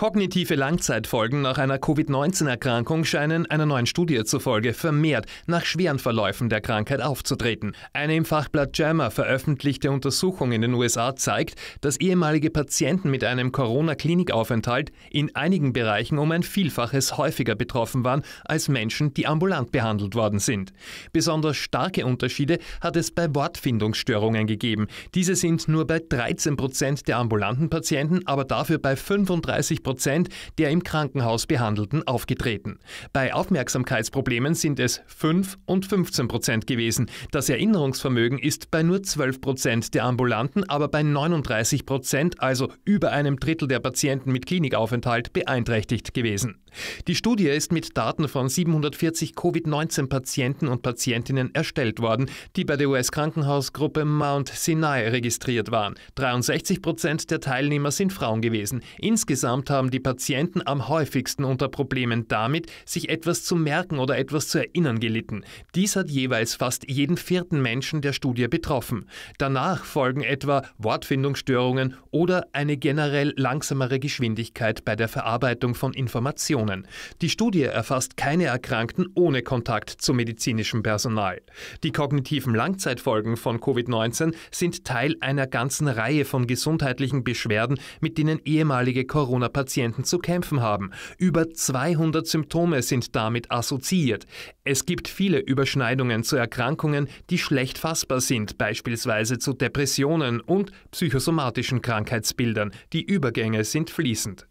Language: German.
Kognitive Langzeitfolgen nach einer Covid-19-Erkrankung scheinen einer neuen Studie zufolge vermehrt nach schweren Verläufen der Krankheit aufzutreten. Eine im Fachblatt JAMA veröffentlichte Untersuchung in den USA zeigt, dass ehemalige Patienten mit einem Corona-Klinikaufenthalt in einigen Bereichen um ein Vielfaches häufiger betroffen waren als Menschen, die ambulant behandelt worden sind. Besonders starke Unterschiede hat es bei Wortfindungsstörungen gegeben. Diese sind nur bei 13 Prozent der ambulanten Patienten, aber dafür bei 35 Prozent Prozent der im Krankenhaus Behandelten aufgetreten. Bei Aufmerksamkeitsproblemen sind es 5 und 15 Prozent gewesen. Das Erinnerungsvermögen ist bei nur 12 Prozent der Ambulanten, aber bei 39 Prozent, also über einem Drittel der Patienten mit Klinikaufenthalt, beeinträchtigt gewesen. Die Studie ist mit Daten von 740 Covid-19-Patienten und Patientinnen erstellt worden, die bei der US-Krankenhausgruppe Mount Sinai registriert waren. 63 Prozent der Teilnehmer sind Frauen gewesen. Insgesamt haben haben die Patienten am häufigsten unter Problemen damit, sich etwas zu merken oder etwas zu erinnern gelitten. Dies hat jeweils fast jeden vierten Menschen der Studie betroffen. Danach folgen etwa Wortfindungsstörungen oder eine generell langsamere Geschwindigkeit bei der Verarbeitung von Informationen. Die Studie erfasst keine Erkrankten ohne Kontakt zu medizinischem Personal. Die kognitiven Langzeitfolgen von Covid-19 sind Teil einer ganzen Reihe von gesundheitlichen Beschwerden, mit denen ehemalige Corona-Patienten Patienten zu kämpfen haben. Über 200 Symptome sind damit assoziiert. Es gibt viele Überschneidungen zu Erkrankungen, die schlecht fassbar sind, beispielsweise zu Depressionen und psychosomatischen Krankheitsbildern. Die Übergänge sind fließend.